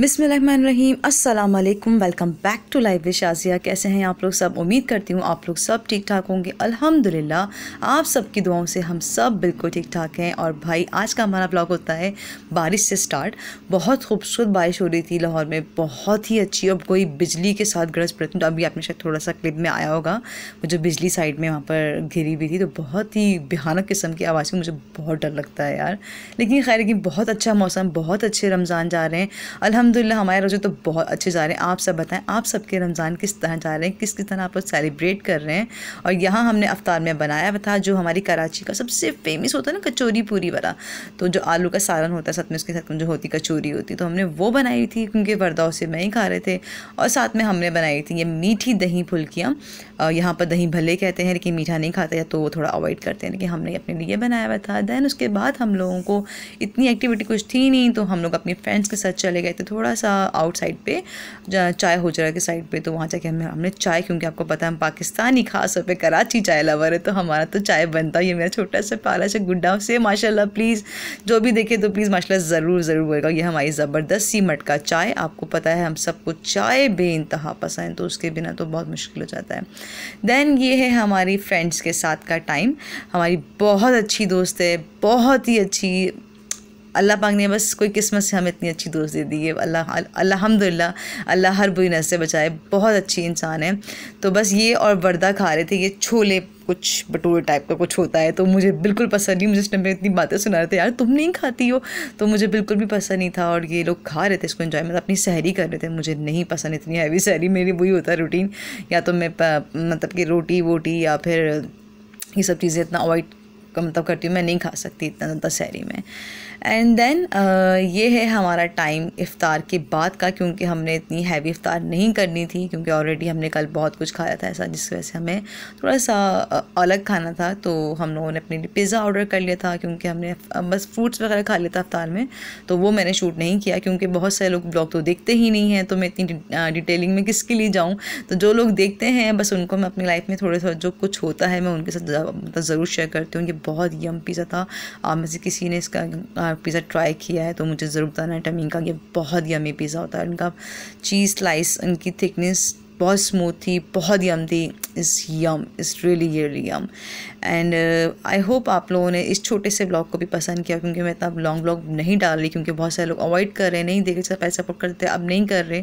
बिसमीम वालेकुम welcome back to live with Aajiya कैसे हैं आप लोग सब उम्मीद करती हूँ आप लोग सब ठीक ठाक होंगे अल्हम्दुलिल्लाह आप सब की दुआओं से हम सब बिल्कुल ठीक ठाक हैं और भाई आज का हमारा ब्लॉग होता है बारिश से स्टार्ट बहुत खूबसूरत बारिश हो रही थी लाहौर में बहुत ही अच्छी और कोई बिजली के साथ गरज पड़ती तो अभी आपने शायद थोड़ा सा क्लिप में आया होगा मुझे जो बिजली साइड में वहाँ पर घिरी हुई थी तो बहुत ही भयानक किस्म की आवाज़ में मुझे बहुत डर लगता है यार लेकिन खैर लेकिन बहुत अच्छा मौसम बहुत अच्छे रमज़ान जा रहे हैं अलहमद अलहमदिल्ला हमारे रोज़े तो बहुत अच्छे जा रहे हैं आप सब बताएं आप सबके रमज़ान किस तरह जा रहे हैं किस किस तरह आप लोग सेलिब्रेट कर रहे हैं और यहाँ हमने अफ्तार में बनाया हुआ था जो हमारी कराची का सबसे फेमस होता है ना कचोरी पूरी वाला तो जो आलू का सालन होता है साथ में उसके साथ में जो होती कचोरी होती तो हमने वो बनाई थी क्योंकि वर्दाओं से मैं ही खा रहे थे और साथ में हमने बनाई थी ये मीठी दही फुल्कियाँ यहाँ पर दही भले कहते हैं लेकिन मीठा नहीं खाते तो वो थोड़ा अवॉइड करते हैं लेकिन हमने अपने लिए बनाया हुआ था दैन उसके बाद हम लोगों को इतनी एक्टिविटी कुछ थी नहीं तो हम लोग अपने फ्रेंड्स के साथ चले गए थे थोड़ा सा आउटसाइड पे चाय होजरा के साइड पे तो वहाँ जाके हमने हमने चाय क्योंकि आपको पता है हम पाकिस्तानी खास तौर पर कराची चाय लवर है तो हमारा तो चाय बनता ही है मेरा छोटा सा पाला सा गुड्डा से माशाल्लाह प्लीज़ जो भी देखे तो प्लीज़ माशाल्लाह ज़रूर ज़रूर बोलेगा ये हमारी ज़बरदस्त सी मटका चाय आपको पता है हम सबको चाय बे इंतहा पसंद तो उसके बिना तो बहुत मुश्किल हो जाता है दैन ये है हमारी फ्रेंड्स के साथ का टाइम हमारी बहुत अच्छी दोस्त है बहुत ही अच्छी अल्लाह पाक ने बस कोई किस्मत से हमें इतनी अच्छी दोस्त दे दी है अल्लाह अलहमदिल्ला अल्लाह हर बुरी नज़र से बचाए बहुत अच्छी इंसान है तो बस ये और वर्दा खा रहे थे ये छोले कुछ भटूरे टाइप का कुछ होता है तो मुझे बिल्कुल पसंद नहीं मुझे इस टाइम इतनी बातें सुना रहे थे यार तुम नहीं खाती हो तो मुझे बिल्कुल भी पसंद नहीं था और ये लोग खा रहे थे इसको इन्जॉय मतलब अपनी सहरी कर रहे थे मुझे नहीं पसंद इतनी हैवी सहरी मेरी वही होता है रूटीन या तो मैं मतलब कि रोटी वोटी या फिर ये सब चीज़ें इतना अवॉइड मतलब करती हूँ मैं नहीं खा सकती इतना शहरी में एंड देन ये है हमारा टाइम इफ़ार के बाद का क्योंकि हमने इतनी हैवी इफ़ार नहीं करनी थी क्योंकि ऑलरेडी हमने कल बहुत कुछ खाया था ऐसा जिस वजह से हमें थोड़ा सा अलग खाना था तो हम लोगों ने अपने लिए पिज़्ज़ा ऑर्डर कर लिया था क्योंकि हमने बस फ्रूट्स वगैरह खा लिया था अफ्तार में तो वो मैंने शूट नहीं किया क्योंकि बहुत सारे लोग ब्लॉग तो देखते ही नहीं हैं तो मैं इतनी डिटेलिंग में किसके लिए जाऊँ तो जो लोग देखते हैं बस उनको मैं अपनी लाइफ में थोड़े थोड़ा जो कुछ होता है मैं उनके साथ ज़रूर मतलब शेयर करती हूँ ये बहुत यम पिज़्ज़ा था आप में से किसी ने इसका पिज़्ज़ा ट्राई किया है तो मुझे ज़रूर बताना टमिंग का ये बहुत यमी पिज़्ज़ा होता है इनका चीज़ स्लाइस इनकी थिकनेस बहुत स्मूथ थी बहुत यम थी is yum is really really yum and I hope आप लोगों ने इस छोटे से ब्लॉग को भी पसंद किया क्योंकि मैं इतना लॉन्ग ब्लॉग नहीं डाल रही क्योंकि बहुत सारे लोग अवॉइड कर रहे हैं नहीं देख रहे पैसा सपोर्ट करते अब नहीं कर रहे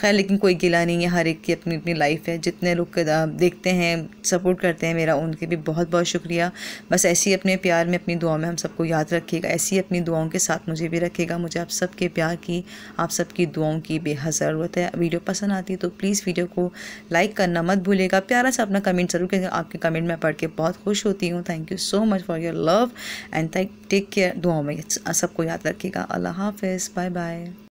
खैर लेकिन कोई गिला नहीं है हर एक की अपनी अपनी लाइफ है जितने लोग देखते हैं सपोर्ट करते हैं मेरा उनके भी बहुत बहुत शुक्रिया बस ऐसी अपने प्यार में अपनी दुआ में हम सबको याद रखिएगा ऐसी अपनी दुआओं के साथ मुझे भी रखेगा मुझे आप सबके प्यार की आप सबकी दुआओं की बेहद ज़रूरत है वीडियो पसंद आती है तो प्लीज़ वीडियो को लाइक करना मत भूलेगा प्यारा से अपना कमेंट ज़रूर करेंगे आपके कमेंट मैं पढ़ के बहुत खुश होती हूँ thank you so much for your love and thank take care दुआओं में सबको याद रखिएगा अल्लाह हाफिज़ बाय बाय